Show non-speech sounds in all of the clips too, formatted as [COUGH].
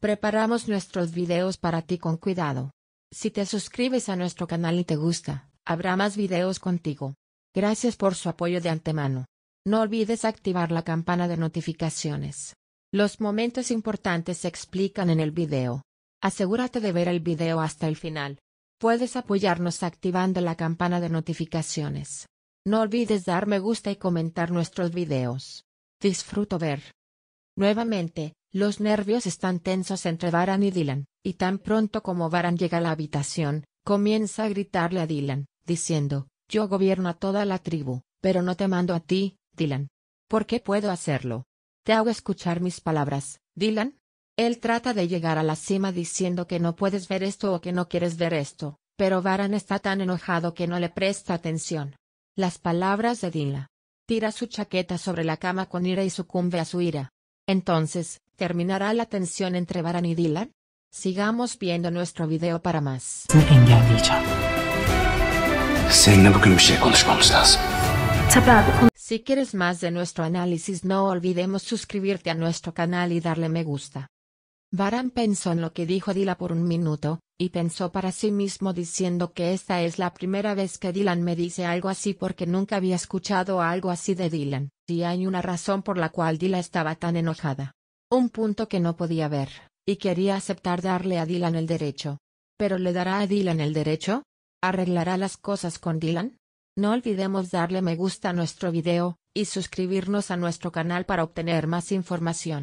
Preparamos nuestros videos para ti con cuidado. Si te suscribes a nuestro canal y te gusta, habrá más videos contigo. Gracias por su apoyo de antemano. No olvides activar la campana de notificaciones. Los momentos importantes se explican en el video. Asegúrate de ver el video hasta el final. Puedes apoyarnos activando la campana de notificaciones. No olvides dar me gusta y comentar nuestros videos. Disfruto ver. Nuevamente, los nervios están tensos entre Varan y Dylan, y tan pronto como Varan llega a la habitación, comienza a gritarle a Dylan, diciendo, yo gobierno a toda la tribu, pero no te mando a ti, Dylan. ¿Por qué puedo hacerlo? Te hago escuchar mis palabras, Dylan. Él trata de llegar a la cima diciendo que no puedes ver esto o que no quieres ver esto, pero Varan está tan enojado que no le presta atención. Las palabras de Dylan Tira su chaqueta sobre la cama con ira y sucumbe a su ira. Entonces, ¿terminará la tensión entre Baran y Dylan? Sigamos viendo nuestro video para más. Si quieres más de nuestro análisis no olvidemos suscribirte a nuestro canal y darle me gusta. Baran pensó en lo que dijo Dylan por un minuto, y pensó para sí mismo diciendo que esta es la primera vez que Dylan me dice algo así porque nunca había escuchado algo así de Dylan, y hay una razón por la cual Dylan estaba tan enojada. Un punto que no podía ver, y quería aceptar darle a Dylan el derecho. ¿Pero le dará a Dylan el derecho? ¿Arreglará las cosas con Dylan? No olvidemos darle me gusta a nuestro video y suscribirnos a nuestro canal para obtener más información.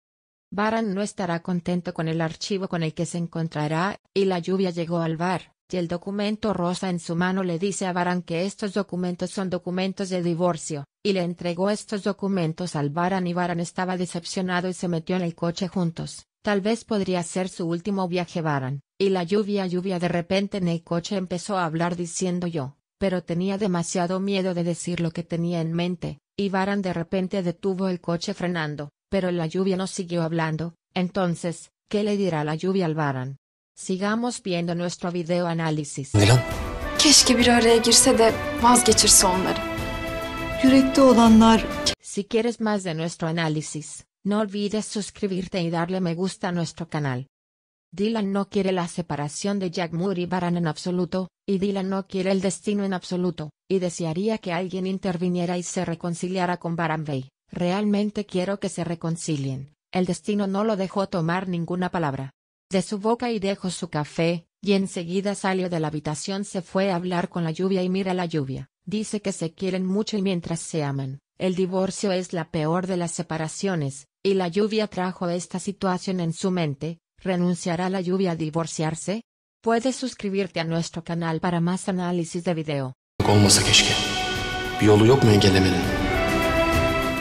Baran no estará contento con el archivo con el que se encontrará, y la lluvia llegó al bar, y el documento rosa en su mano le dice a Baran que estos documentos son documentos de divorcio, y le entregó estos documentos al Baran y Baran estaba decepcionado y se metió en el coche juntos. Tal vez podría ser su último viaje Baran, y la lluvia lluvia de repente en el coche empezó a hablar diciendo yo, pero tenía demasiado miedo de decir lo que tenía en mente, y Baran de repente detuvo el coche frenando, pero la lluvia no siguió hablando, entonces, ¿qué le dirá la lluvia al Baran? Sigamos viendo nuestro video análisis. Si quieres más de nuestro análisis, no olvides suscribirte y darle me gusta a nuestro canal. Dylan no quiere la separación de Jack Moore y Baran en absoluto, y Dylan no quiere el destino en absoluto, y desearía que alguien interviniera y se reconciliara con Baran Bay. Realmente quiero que se reconcilien. El destino no lo dejó tomar ninguna palabra. De su boca y dejó su café, y enseguida salió de la habitación se fue a hablar con la lluvia y mira la lluvia. Dice que se quieren mucho y mientras se aman. El divorcio es la peor de las separaciones, y la lluvia trajo esta situación en su mente. ¿Renunciará la lluvia a divorciarse? Puedes suscribirte a nuestro canal para más análisis de video.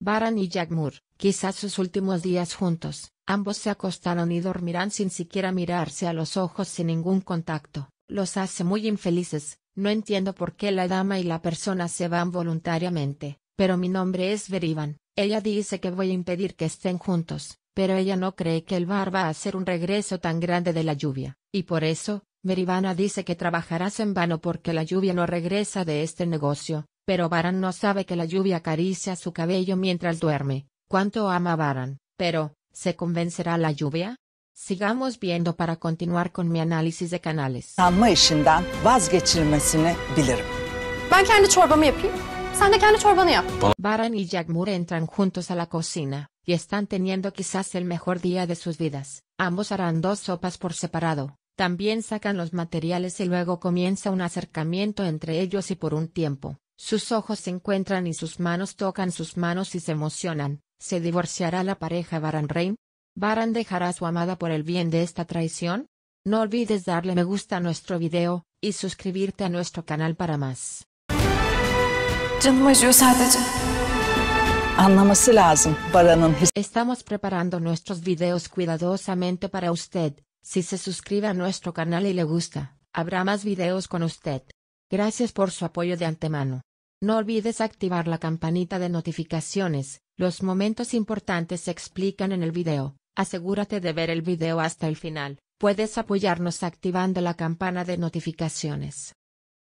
Baran y Jagmur, quizás sus últimos días juntos, ambos se acostaron y dormirán sin siquiera mirarse a los ojos sin ningún contacto. Los hace muy infelices, no entiendo por qué la dama y la persona se van voluntariamente, pero mi nombre es Verivan, ella dice que voy a impedir que estén juntos, pero ella no cree que el bar va a hacer un regreso tan grande de la lluvia, y por eso, Merivana dice que trabajarás en vano porque la lluvia no regresa de este negocio, pero Baran no sabe que la lluvia acaricia su cabello mientras duerme. ¿Cuánto ama Baran? Pero, ¿se convencerá la lluvia? Sigamos viendo para continuar con mi análisis de canales. Baran y Jagmur entran juntos a la cocina, y están teniendo quizás el mejor día de sus vidas. Ambos harán dos sopas por separado. También sacan los materiales y luego comienza un acercamiento entre ellos y por un tiempo, sus ojos se encuentran y sus manos tocan sus manos y se emocionan. ¿Se divorciará la pareja Baran Reim? ¿Baran dejará a su amada por el bien de esta traición? No olvides darle me gusta a nuestro video y suscribirte a nuestro canal para más. Estamos preparando nuestros videos cuidadosamente para usted. Si se suscribe a nuestro canal y le gusta, habrá más videos con usted. Gracias por su apoyo de antemano. No olvides activar la campanita de notificaciones, los momentos importantes se explican en el video, asegúrate de ver el video hasta el final, puedes apoyarnos activando la campana de notificaciones.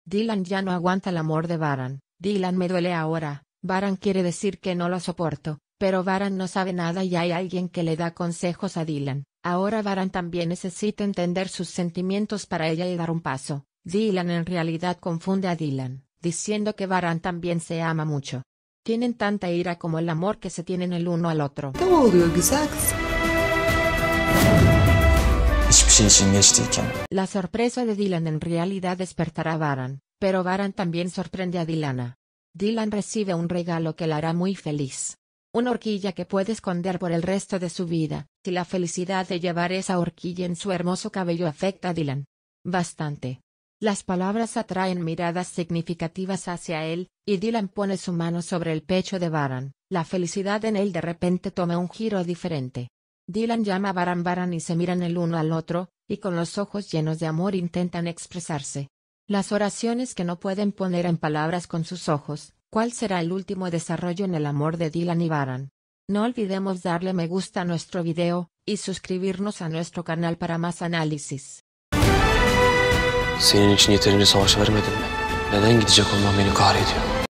Dylan ya no aguanta el amor de Baran, Dylan me duele ahora, Baran quiere decir que no lo soporto, pero Baran no sabe nada y hay alguien que le da consejos a Dylan, Ahora Baran también necesita entender sus sentimientos para ella y dar un paso. Dylan en realidad confunde a Dylan, diciendo que Baran también se ama mucho. Tienen tanta ira como el amor que se tienen el uno al otro. La sorpresa de Dylan en realidad despertará a Baran, pero Baran también sorprende a Dylana. Dylan recibe un regalo que la hará muy feliz una horquilla que puede esconder por el resto de su vida, si la felicidad de llevar esa horquilla en su hermoso cabello afecta a Dylan. Bastante. Las palabras atraen miradas significativas hacia él, y Dylan pone su mano sobre el pecho de Baran. La felicidad en él de repente toma un giro diferente. Dylan llama a Baran Baran y se miran el uno al otro, y con los ojos llenos de amor intentan expresarse. Las oraciones que no pueden poner en palabras con sus ojos, ¿Cuál será el último desarrollo en el amor de Dylan y Baran? No olvidemos darle me gusta a nuestro video, y suscribirnos a nuestro canal para más análisis.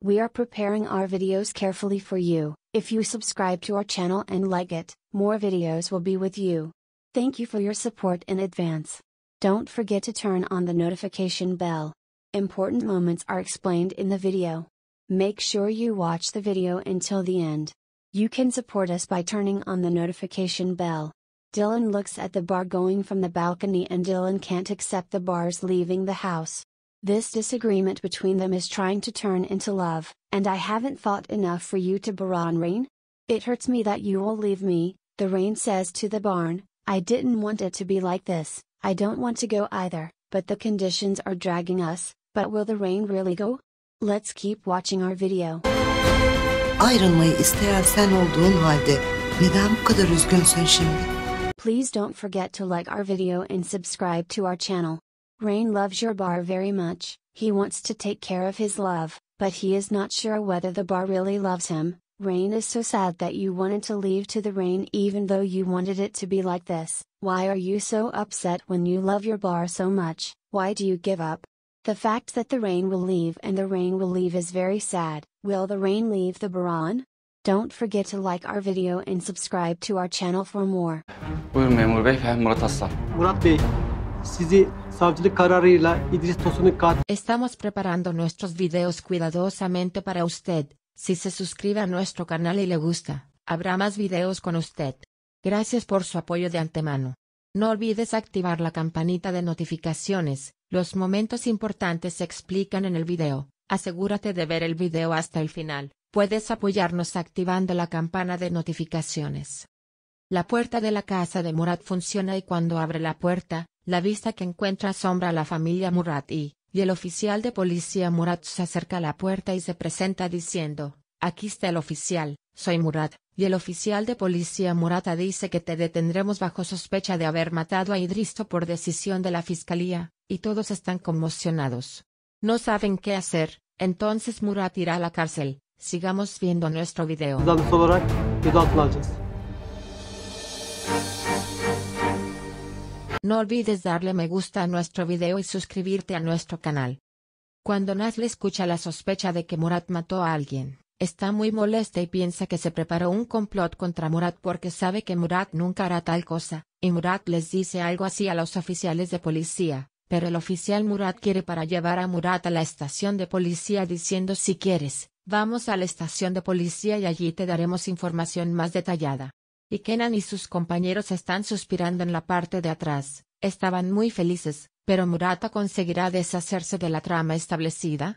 We are preparing our videos carefully for you. If you subscribe to our channel and like it, more videos will be with you. Thank you for your support in advance. Don't forget to turn on the notification bell. Important moments are explained in the video. Make sure you watch the video until the end. You can support us by turning on the notification bell. Dylan looks at the bar going from the balcony and Dylan can't accept the bar's leaving the house. This disagreement between them is trying to turn into love, and I haven't fought enough for you to Baron Rain? It hurts me that you will leave me, the rain says to the barn, I didn't want it to be like this, I don't want to go either, but the conditions are dragging us, but will the rain really go? Let's keep watching our video. Ayrılmayı isteyen sen olduğun halde neden bu kadar üzgünsün şimdi? Please don't forget to like our video and subscribe to our channel. Rain loves your bar very much. He wants to take care of his love, but he is not sure whether the bar really loves him. Rain is so sad that you wanted to leave to the rain even though you wanted it to be like this. Why are you so upset when you love your bar so much? Why do you give up? The fact that the rain will leave and the rain will leave is very sad. Will the rain leave the Baran? Don't forget to like our video and subscribe to our channel for more. Buyurun memur bey, ben Murat Aslan. Murat bey, sizi savcılık kararıyla İdris Tosun'un kat. Estamos preparando nuestros videos cuidadosamente para usted. Si se suscribe a nuestro canal y le gusta, habrá más videos con usted. Gracias por su apoyo de antemano. No olvides activar la campanita de notificaciones Los momentos importantes se explican en el video. Asegúrate de ver el video hasta el final. Puedes apoyarnos activando la campana de notificaciones. La puerta de la casa de Murat funciona y cuando abre la puerta, la vista que encuentra asombra a la familia Murat y, y el oficial de policía Murat se acerca a la puerta y se presenta diciendo, aquí está el oficial, soy Murat, y el oficial de policía Murata dice que te detendremos bajo sospecha de haber matado a Idristo por decisión de la fiscalía, y todos están conmocionados. No saben qué hacer, entonces Murat irá a la cárcel. Sigamos viendo nuestro video. No olvides darle me gusta a nuestro video y suscribirte a nuestro canal. Cuando le escucha la sospecha de que Murat mató a alguien, Está muy molesta y piensa que se preparó un complot contra Murat porque sabe que Murat nunca hará tal cosa, y Murat les dice algo así a los oficiales de policía, pero el oficial Murat quiere para llevar a Murat a la estación de policía diciendo si quieres, vamos a la estación de policía y allí te daremos información más detallada. Y Kenan y sus compañeros están suspirando en la parte de atrás, estaban muy felices, pero Murata conseguirá deshacerse de la trama establecida.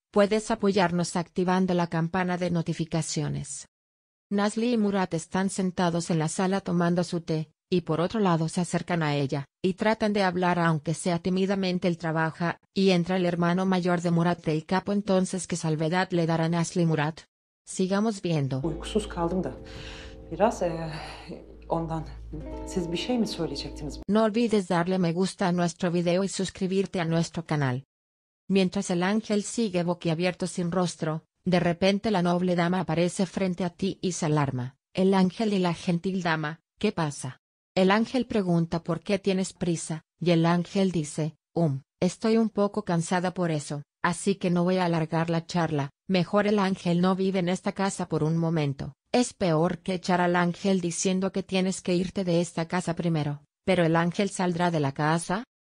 Puedes apoyarnos activando la campana de notificaciones. Nasli y Murat están sentados en la sala tomando su té, y por otro lado se acercan a ella, y tratan de hablar aunque sea tímidamente él trabaja, y entra el hermano mayor de Murat del capo entonces que salvedad le dará Nasli Murat. Sigamos viendo. E, no olvides darle me gusta a nuestro video y suscribirte a nuestro canal. Mientras el ángel sigue boquiabierto sin rostro, de repente la noble dama aparece frente a ti y se alarma. El ángel y la gentil dama, ¿qué pasa? El ángel pregunta por qué tienes prisa, y el ángel dice, um, estoy un poco cansada por eso, así que no voy a alargar la charla, mejor el ángel no vive en esta casa por un momento. Es peor que echar al ángel diciendo que tienes que irte de esta casa primero, pero el ángel saldrá de la casa,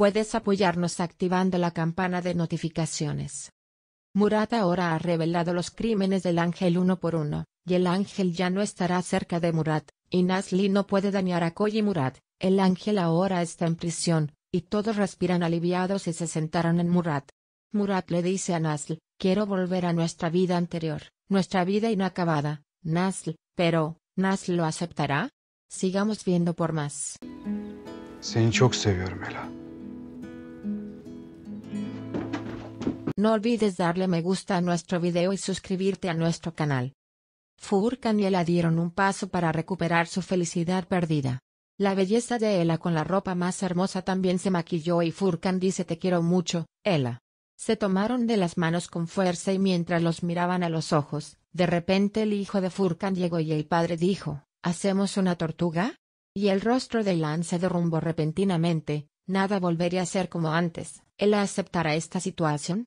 Puedes apoyarnos activando la campana de notificaciones. Murat ahora ha revelado los crímenes del ángel uno por uno, y el ángel ya no estará cerca de Murat, y Nasli no puede dañar a Koji Murat, el ángel ahora está en prisión, y todos respiran aliviados y se sentaron en Murat. Murat le dice a Nasl, quiero volver a nuestra vida anterior, nuestra vida inacabada, Nazl, pero, ¿Nazl lo aceptará? Sigamos viendo por más. Seni No olvides darle me gusta a nuestro video y suscribirte a nuestro canal. Furkan y Ela dieron un paso para recuperar su felicidad perdida. La belleza de Ela con la ropa más hermosa también se maquilló y Furkan dice te quiero mucho, Ela. Se tomaron de las manos con fuerza y mientras los miraban a los ojos, de repente el hijo de Furkan llegó y el padre dijo, ¿Hacemos una tortuga? Y el rostro de Elan se derrumbó repentinamente, nada volvería a ser como antes. ¿Ela aceptará esta situación?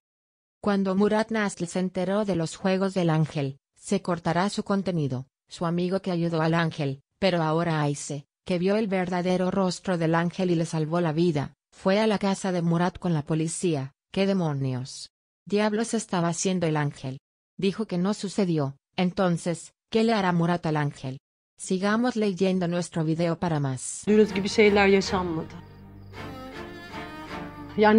Cuando Murat Nastl se enteró de los Juegos del Ángel, se cortará su contenido, su amigo que ayudó al ángel, pero ahora Aise, que vio el verdadero rostro del ángel y le salvó la vida, fue a la casa de Murat con la policía, ¡qué demonios! Diablos estaba haciendo el ángel. Dijo que no sucedió, entonces, ¿qué le hará Murat al ángel? Sigamos leyendo nuestro video para más. No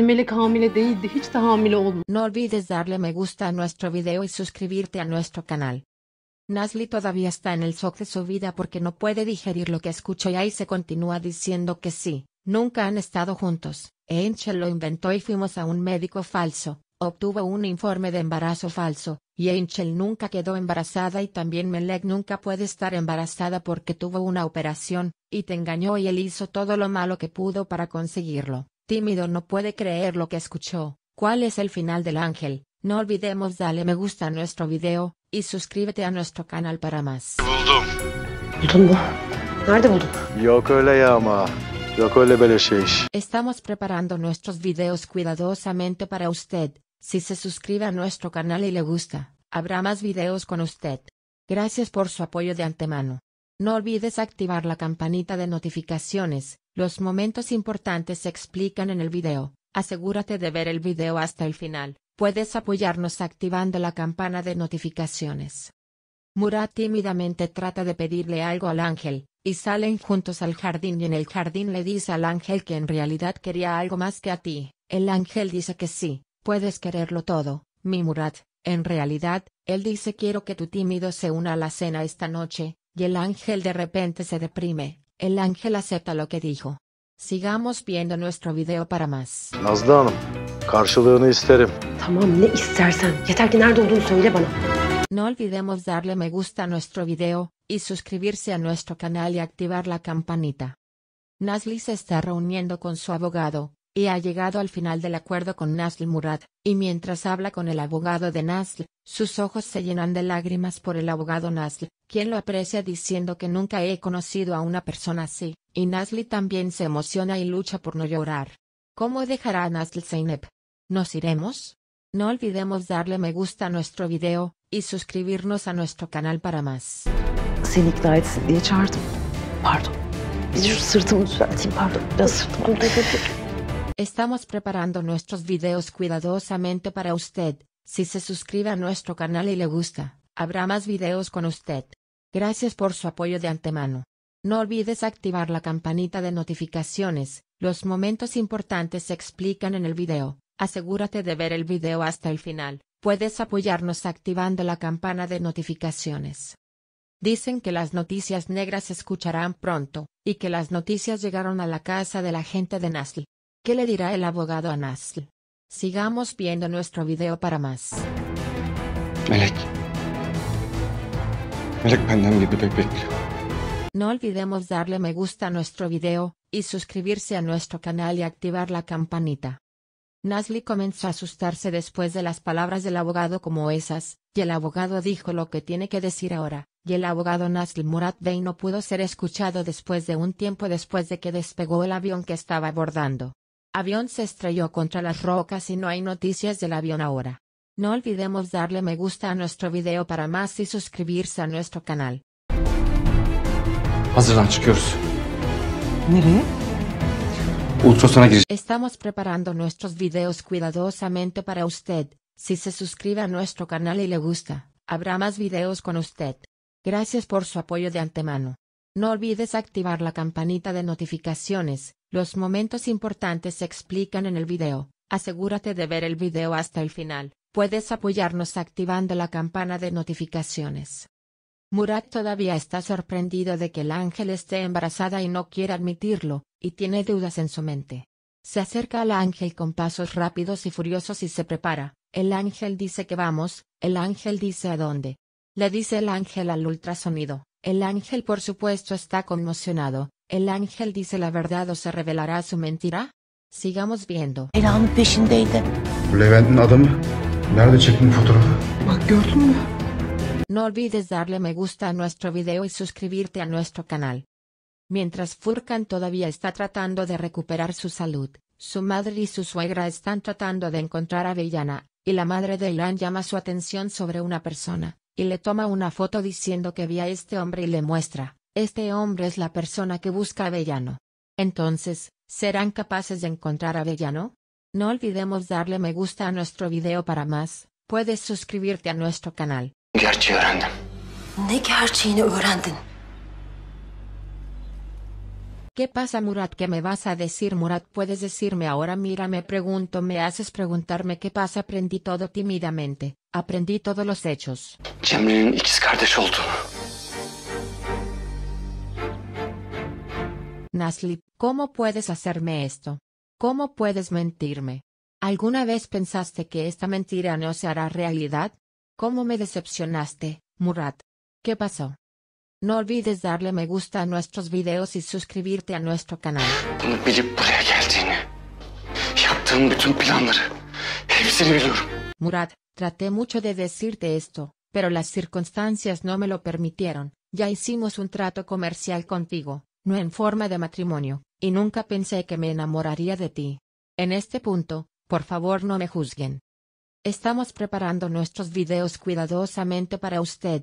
olvides darle me gusta a nuestro video y suscribirte a nuestro canal. Nasli todavía está en el shock de su vida porque no puede digerir lo que escuchó y ahí se continúa diciendo que sí, nunca han estado juntos. Angel lo inventó y fuimos a un médico falso, obtuvo un informe de embarazo falso, y Enchel nunca quedó embarazada y también Melek nunca puede estar embarazada porque tuvo una operación, y te engañó y él hizo todo lo malo que pudo para conseguirlo tímido no puede creer lo que escuchó. ¿Cuál es el final del ángel? No olvidemos darle me gusta a nuestro video y suscríbete a nuestro canal para más. Estamos preparando nuestros videos cuidadosamente para usted. Si se suscribe a nuestro canal y le gusta, habrá más videos con usted. Gracias por su apoyo de antemano. No olvides activar la campanita de notificaciones los momentos importantes se explican en el video. Asegúrate de ver el video hasta el final. Puedes apoyarnos activando la campana de notificaciones. Murat tímidamente trata de pedirle algo al ángel, y salen juntos al jardín y en el jardín le dice al ángel que en realidad quería algo más que a ti. El ángel dice que sí, puedes quererlo todo, mi Murat. En realidad, él dice quiero que tu tímido se una a la cena esta noche, y el ángel de repente se deprime, el ángel acepta lo que dijo. Sigamos viendo nuestro video para más. No olvidemos darle me gusta a nuestro video, y suscribirse a nuestro canal y activar la campanita. Nasli se está reuniendo con su abogado, y ha llegado al final del acuerdo con Nasl Murad, y mientras habla con el abogado de Nasl, sus ojos se llenan de lágrimas por el abogado Nasl, quien lo aprecia diciendo que nunca he conocido a una persona así, y Nasli también se emociona y lucha por no llorar. ¿Cómo dejará a Nasl Zeynep? ¿Nos iremos? No olvidemos darle me gusta a nuestro video, y suscribirnos a nuestro canal para más. [LAUGHS] Estamos preparando nuestros videos cuidadosamente para usted, si se suscribe a nuestro canal y le gusta, habrá más videos con usted. Gracias por su apoyo de antemano. No olvides activar la campanita de notificaciones, los momentos importantes se explican en el video, asegúrate de ver el video hasta el final, puedes apoyarnos activando la campana de notificaciones. Dicen que las noticias negras se escucharán pronto, y que las noticias llegaron a la casa de la gente de Nasli. ¿Qué le dirá el abogado a Nasl? Sigamos viendo nuestro video para más. No olvidemos darle me gusta a nuestro video, y suscribirse a nuestro canal y activar la campanita. Nasli comenzó a asustarse después de las palabras del abogado como esas, y el abogado dijo lo que tiene que decir ahora, y el abogado Nasl Murat Bey no pudo ser escuchado después de un tiempo después de que despegó el avión que estaba abordando. Avión se estrelló contra las rocas y no hay noticias del avión ahora. No olvidemos darle me gusta a nuestro video para más y suscribirse a nuestro canal. Estamos preparando nuestros videos cuidadosamente para usted. Si se suscribe a nuestro canal y le gusta, habrá más videos con usted. Gracias por su apoyo de antemano. No olvides activar la campanita de notificaciones, los momentos importantes se explican en el video, asegúrate de ver el video hasta el final, puedes apoyarnos activando la campana de notificaciones. Murat todavía está sorprendido de que el ángel esté embarazada y no quiere admitirlo, y tiene dudas en su mente. Se acerca al ángel con pasos rápidos y furiosos y se prepara, el ángel dice que vamos, el ángel dice a dónde. Le dice el ángel al ultrasonido, el ángel por supuesto está conmocionado. El ángel dice la verdad o se revelará su mentira. Sigamos viendo. No olvides darle me gusta a nuestro video y suscribirte a nuestro canal. Mientras Furkan todavía está tratando de recuperar su salud, su madre y su suegra están tratando de encontrar a Villana, y la madre de Ilan llama su atención sobre una persona y le toma una foto diciendo que vi a este hombre y le muestra, este hombre es la persona que busca a Avellano. Entonces, ¿serán capaces de encontrar a Avellano? No olvidemos darle me gusta a nuestro video para más, puedes suscribirte a nuestro canal. ¿Qué pasa Murat? ¿Qué me vas a decir Murat? Puedes decirme ahora mira me pregunto me haces preguntarme qué pasa aprendí todo tímidamente, aprendí todos los hechos. Cemre'nin Nasli, ¿cómo puedes hacerme esto? ¿Cómo puedes mentirme? ¿Alguna vez pensaste que esta mentira no se hará realidad? ¿Cómo me decepcionaste, Murat? ¿Qué pasó? No olvides darle me gusta a nuestros videos y suscribirte a nuestro canal. Murad, Murat, traté mucho de decirte esto, pero las circunstancias no me lo permitieron. Ya hicimos un trato comercial contigo, no en forma de matrimonio, y nunca pensé que me enamoraría de ti. En este punto, por favor no me juzguen. Estamos preparando nuestros videos cuidadosamente para usted,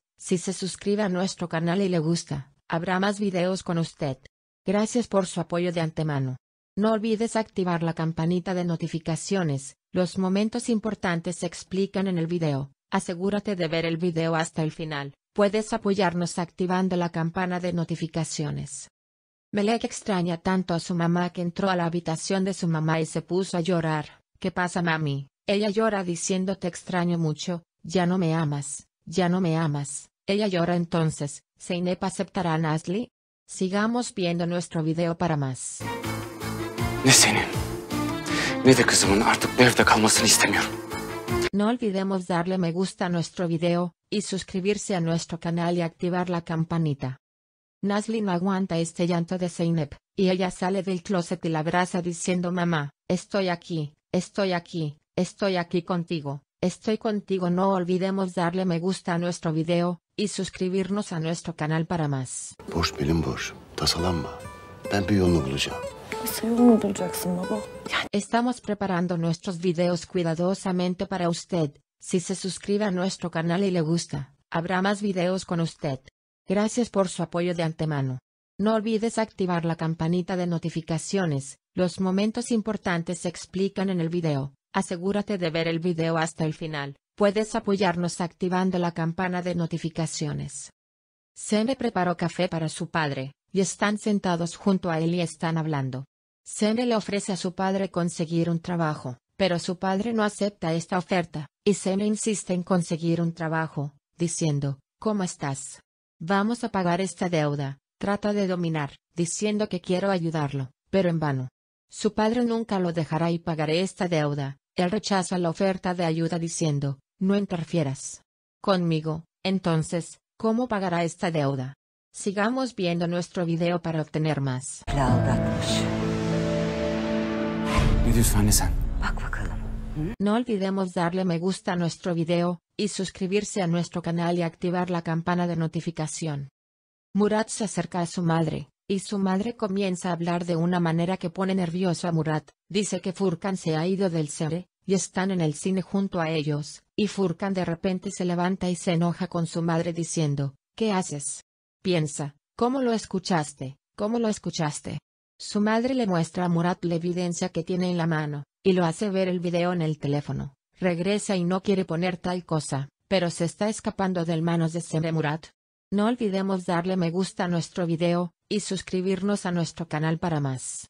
Si se suscribe a nuestro canal y le gusta, habrá más videos con usted. Gracias por su apoyo de antemano. No olvides activar la campanita de notificaciones, los momentos importantes se explican en el video, asegúrate de ver el video hasta el final, puedes apoyarnos activando la campana de notificaciones. Melek extraña tanto a su mamá que entró a la habitación de su mamá y se puso a llorar. ¿Qué pasa mami? Ella llora diciendo te extraño mucho, ya no me amas, ya no me amas. Ella llora entonces, Zeynep aceptará a Nasli? Sigamos viendo nuestro video para más. No olvidemos darle me gusta a nuestro video, y suscribirse a nuestro canal y activar la campanita. Nasli no aguanta este llanto de Zeynep, y ella sale del closet y la abraza diciendo mamá, estoy aquí, estoy aquí, estoy aquí contigo. Estoy contigo no olvidemos darle me gusta a nuestro video y suscribirnos a nuestro canal para más. Estamos preparando nuestros videos cuidadosamente para usted. Si se suscribe a nuestro canal y le gusta, habrá más videos con usted. Gracias por su apoyo de antemano. No olvides activar la campanita de notificaciones. Los momentos importantes se explican en el video. Asegúrate de ver el video hasta el final, puedes apoyarnos activando la campana de notificaciones. Seme preparó café para su padre, y están sentados junto a él y están hablando. Seme le ofrece a su padre conseguir un trabajo, pero su padre no acepta esta oferta, y Seme insiste en conseguir un trabajo, diciendo, ¿cómo estás? Vamos a pagar esta deuda, trata de dominar, diciendo que quiero ayudarlo, pero en vano. Su padre nunca lo dejará y pagaré esta deuda, él rechaza la oferta de ayuda diciendo, no interfieras conmigo, entonces, ¿cómo pagará esta deuda? Sigamos viendo nuestro video para obtener más. No olvidemos darle me gusta a nuestro video, y suscribirse a nuestro canal y activar la campana de notificación. Murat se acerca a su madre, y su madre comienza a hablar de una manera que pone nervioso a Murat, dice que Furkan se ha ido del cere, y están en el cine junto a ellos, y Furkan de repente se levanta y se enoja con su madre diciendo, ¿qué haces? Piensa, ¿cómo lo escuchaste? ¿Cómo lo escuchaste? Su madre le muestra a Murat la evidencia que tiene en la mano, y lo hace ver el video en el teléfono, regresa y no quiere poner tal cosa, pero se está escapando del manos de Semre Murat, no olvidemos darle me gusta a nuestro video, y suscribirnos a nuestro canal para más.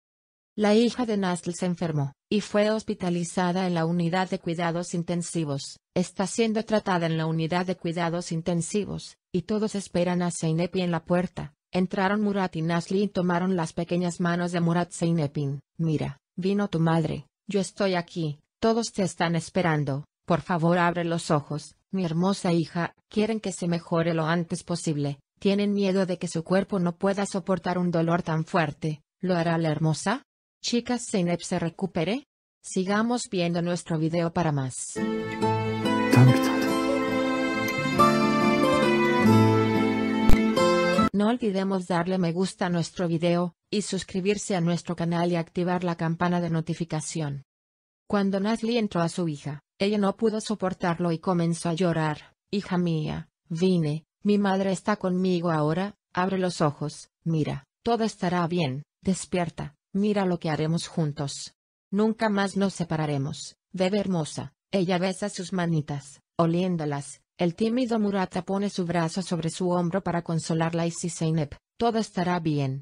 La hija de Nasl se enfermó, y fue hospitalizada en la unidad de cuidados intensivos. Está siendo tratada en la unidad de cuidados intensivos, y todos esperan a Seinepi en la puerta. Entraron Murat y Nasli y tomaron las pequeñas manos de Murat Seinepin. Mira, vino tu madre, yo estoy aquí, todos te están esperando, por favor abre los ojos, mi hermosa hija, quieren que se mejore lo antes posible, tienen miedo de que su cuerpo no pueda soportar un dolor tan fuerte, ¿lo hará la hermosa? Chicas Zeynep se recupere. Sigamos viendo nuestro video para más. No olvidemos darle me gusta a nuestro video, y suscribirse a nuestro canal y activar la campana de notificación. Cuando Nasli entró a su hija, ella no pudo soportarlo y comenzó a llorar. Hija mía, vine, mi madre está conmigo ahora, abre los ojos, mira, todo estará bien, despierta. Mira lo que haremos juntos. Nunca más nos separaremos, bebe hermosa. Ella besa sus manitas, oliéndolas. El tímido Murata pone su brazo sobre su hombro para consolarla y si Zeynep, todo estará bien.